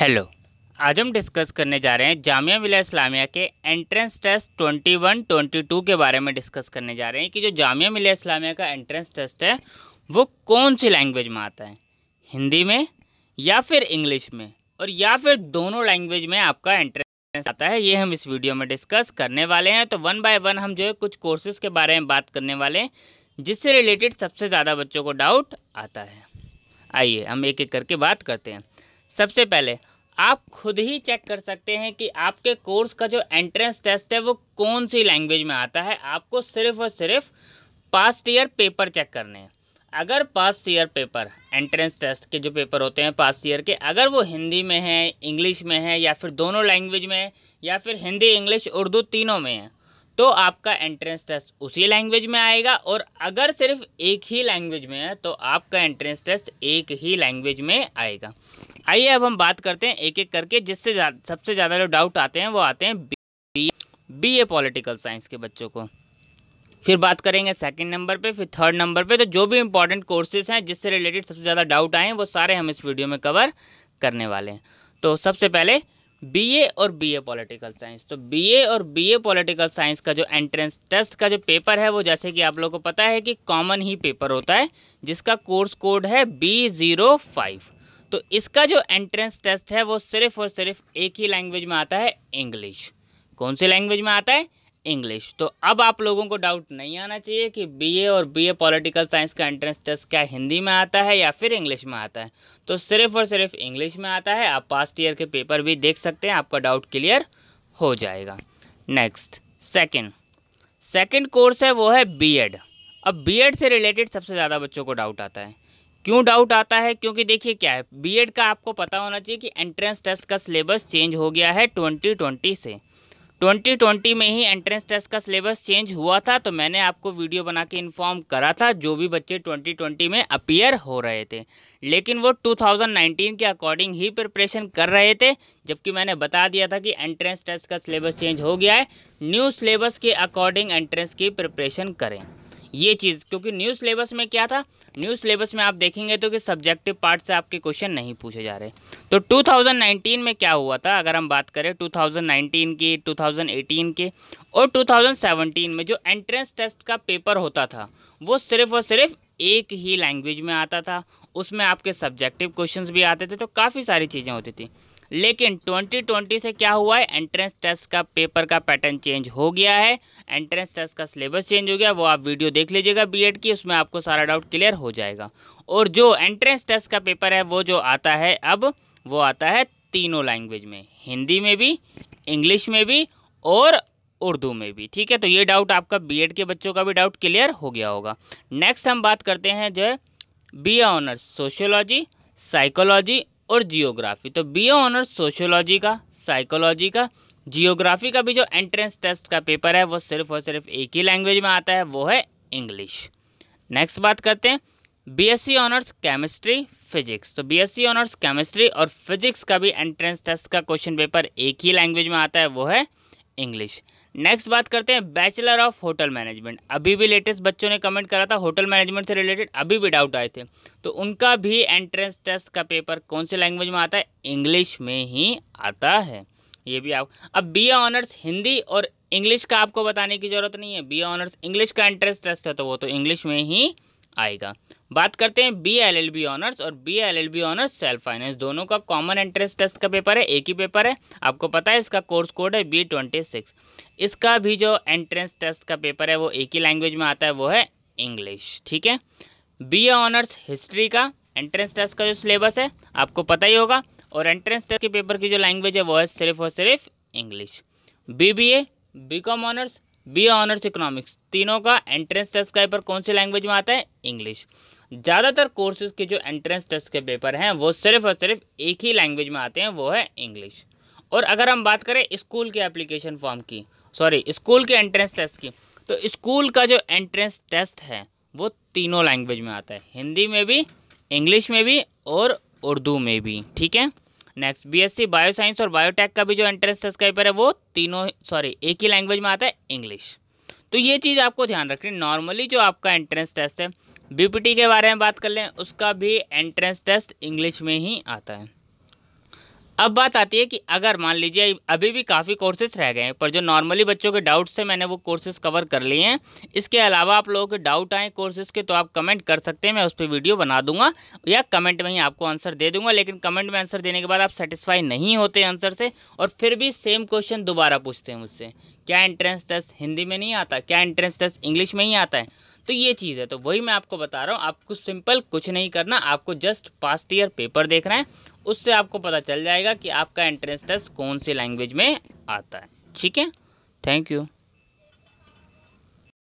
hello आज हम discuss करने जा रहे हैं जामिया मिलिया इस्लामिया के एंट्रेंस टेस्ट 21 22 के बारे में डिस्कस करने जा रहे हैं कि जो जामिया मिलिया इस्लामिया का एंट्रेंस टेस्ट है वो कौन सी लैंग्वेज में आता है हिंदी में या फिर इंग्लिश में और या फिर दोनों लैंग्वेज में आपका एंट्रेंस आता है ये हम इस वीडियो में डिस्कस करने वाले हैं तो वन बाय वन हम जो है कुछ कोर्सेज़ के बारे में बात करने वाले हैं जिससे रिलेटेड सबसे ज़्यादा बच्चों को डाउट आता है आइए हम एक एक करके बात करते हैं सबसे पहले आप खुद ही चेक कर सकते हैं कि आपके कोर्स का जो एंट्रेंस टेस्ट है वो कौन सी लैंग्वेज में आता है आपको सिर्फ और सिर्फ पास्ट ईयर पेपर चेक करने हैं अगर past year paper entrance test के जो पेपर होते हैं पास्ट ईयर के अगर वो हिंदी में हैं इंग्लिश में हैं या फिर दोनों लैंग्वेज में है या फिर हिंदी इंग्लिश उर्दू तीनों में है तो आपका एंट्रेंस टेस्ट उसी लैंग्वेज में आएगा और अगर सिर्फ एक ही लैंग्वेज में है तो आपका एंट्रेंस टेस्ट एक ही लैंग्वेज में आएगा आइए अब हम बात करते हैं एक एक करके जिससे सबसे ज़्यादा जो डाउट आते हैं वो आते हैं B B A political science के बच्चों को फिर बात करेंगे सेकंड नंबर पे फिर थर्ड नंबर पे तो जो भी इंपॉर्टेंट कोर्सेज हैं जिससे रिलेटेड सबसे ज़्यादा डाउट आए हैं वो सारे हम इस वीडियो में कवर करने वाले हैं तो सबसे पहले बीए और बीए पॉलिटिकल साइंस तो बीए और बीए पॉलिटिकल साइंस का जो एंट्रेंस टेस्ट का जो पेपर है वो जैसे कि आप लोगों को पता है कि कॉमन ही पेपर होता है जिसका कोर्स कोड है बी ज़ीरो फाइव तो इसका जो एंट्रेंस टेस्ट है वो सिर्फ और सिर्फ एक ही लैंग्वेज में आता है इंग्लिश कौन सी लैंग्वेज में आता है इंग्लिश तो अब आप लोगों को डाउट नहीं आना चाहिए कि बीए और बीए पॉलिटिकल साइंस का एंट्रेंस टेस्ट क्या हिंदी में आता है या फिर इंग्लिश में आता है तो सिर्फ और सिर्फ इंग्लिश में आता है आप पास्ट ईयर के पेपर भी देख सकते हैं आपका डाउट क्लियर हो जाएगा नेक्स्ट सेकेंड सेकेंड कोर्स है वो है बी अब बी से रिलेटेड सबसे ज़्यादा बच्चों को डाउट आता है क्यों डाउट आता है क्योंकि देखिए क्या है बीएड का आपको पता होना चाहिए कि एंट्रेंस टेस्ट का सिलेबस चेंज हो गया है 2020 से 2020 में ही एंट्रेंस टेस्ट का सिलेबस चेंज हुआ था तो मैंने आपको वीडियो बना के इन्फॉर्म करा था जो भी बच्चे 2020 में अपियर हो रहे थे लेकिन वो 2019 के अकॉर्डिंग ही प्रिपरेशन कर रहे थे जबकि मैंने बता दिया था कि एंट्रेंस टेस्ट का सिलेबस चेंज हो गया है न्यू सिलेबस के अकॉर्डिंग एंट्रेंस की प्रिपरेशन करें ये चीज़ क्योंकि न्यू सिलेबस में क्या था न्यू सिलेबस में आप देखेंगे तो कि सब्जेक्टिव पार्ट से आपके क्वेश्चन नहीं पूछे जा रहे तो 2019 में क्या हुआ था अगर हम बात करें 2019 की 2018 के और 2017 में जो एंट्रेंस टेस्ट का पेपर होता था वो सिर्फ़ और सिर्फ एक ही लैंग्वेज में आता था उसमें आपके सब्जेक्टिव क्वेश्चन भी आते थे तो काफ़ी सारी चीज़ें होती थी लेकिन 2020 से क्या हुआ है एंट्रेंस टेस्ट का पेपर का पैटर्न चेंज हो गया है एंट्रेंस टेस्ट का सिलेबस चेंज हो गया वो आप वीडियो देख लीजिएगा बीएड की उसमें आपको सारा डाउट क्लियर हो जाएगा और जो एंट्रेंस टेस्ट का पेपर है वो जो आता है अब वो आता है तीनों लैंग्वेज में हिंदी में भी इंग्लिश में भी और उर्दू में भी ठीक है तो ये डाउट आपका बी के बच्चों का भी डाउट क्लियर हो गया होगा नेक्स्ट हम बात करते हैं जो है बी ऑनर्स सोशोलॉजी साइकोलॉजी और जियोग्राफी तो बी ए ऑनर्स सोशियोलॉजी का साइकोलॉजी का जियोग्राफी का भी जो एंट्रेंस टेस्ट का पेपर है वो सिर्फ और सिर्फ एक ही लैंग्वेज में आता है वो है इंग्लिश नेक्स्ट बात करते हैं बीएससी ऑनर्स केमिस्ट्री फिजिक्स तो बीएससी ऑनर्स केमिस्ट्री और फिजिक्स का भी एंट्रेंस टेस्ट का क्वेश्चन पेपर एक ही लैंग्वेज में आता है वो है इंग्लिश नेक्स्ट बात करते हैं बैचलर ऑफ होटल मैनेजमेंट अभी भी लेटेस्ट बच्चों ने कमेंट करा था होटल मैनेजमेंट से रिलेटेड अभी भी डाउट आए थे तो उनका भी एंट्रेंस टेस्ट का पेपर कौन से लैंग्वेज में आता है इंग्लिश में ही आता है ये भी आप अब बी ऑनर्स हिंदी और इंग्लिश का आपको बताने की ज़रूरत नहीं है बी ऑनर्स इंग्लिश का एंट्रेंस टेस्ट है तो वो तो इंग्लिश में ही आएगा बात करते हैं B L L B honours और B L L B honours self finance दोनों का कॉमन एंट्रेंस टेस्ट का पेपर है एक ही पेपर है आपको पता है इसका कोर्स कोड है बी ट्वेंटी सिक्स इसका भी जो एंट्रेंस टेस्ट का पेपर है वो एक ही लैंग्वेज में आता है वो है इंग्लिश ठीक है बी ए ऑनर्स हिस्ट्री का एंट्रेंस टेस्ट का जो सिलेबस है आपको पता ही होगा और एंट्रेंस टेस्ट के पेपर की जो लैंग्वेज है वो है सिर्फ और सिर्फ English B B A B com honours B honours economics तीनों का एंट्रेंस टेस्ट का पेपर कौन सी लैंग्वेज में आता है इंग्लिश ज़्यादातर कोर्सेज के जो एंट्रेंस टेस्ट के पेपर हैं वो सिर्फ और सिर्फ एक ही लैंग्वेज में आते हैं वो है इंग्लिश और अगर हम बात करें स्कूल के एप्लीकेशन फॉर्म की सॉरी स्कूल के एंट्रेंस टेस्ट की तो स्कूल का जो एंट्रेंस टेस्ट है वो तीनों लैंग्वेज में आता है हिंदी में भी इंग्लिश में भी और उर्दू में भी ठीक है नेक्स्ट बीएससी बायो साइंस और बायोटेक का भी जो एंट्रेंस टेस्ट पेपर है वो तीनों सॉरी एक ही लैंग्वेज में आता है इंग्लिश तो ये चीज़ आपको ध्यान रखनी नॉर्मली जो आपका एंट्रेंस टेस्ट है बीपीटी के बारे में बात कर लें उसका भी एंट्रेंस टेस्ट इंग्लिश में ही आता है अब बात आती है कि अगर मान लीजिए अभी भी काफ़ी कोर्सेस रह गए हैं पर जो नॉर्मली बच्चों के डाउट्स थे मैंने वो कोर्सेज कवर कर लिए हैं इसके अलावा आप लोगों के डाउट आए कोर्सेज के तो आप कमेंट कर सकते हैं मैं उस पर वीडियो बना दूंगा या कमेंट में ही आपको आंसर दे दूंगा लेकिन कमेंट में आंसर देने के बाद आप सेटिस्फाई नहीं होते आंसर से और फिर भी सेम क्वेश्चन दोबारा पूछते हैं मुझसे क्या एंट्रेंस टेस्ट हिंदी में नहीं आता क्या एंट्रेंस टेस्ट इंग्लिश में ही आता है तो ये चीज़ है तो वही मैं आपको बता रहा हूँ आपको सिंपल कुछ नहीं करना आपको जस्ट पास्ट ईयर पेपर देखना है उससे आपको पता चल जाएगा कि आपका एंट्रेंस टेस्ट कौन सी लैंग्वेज में आता है ठीक है थैंक यू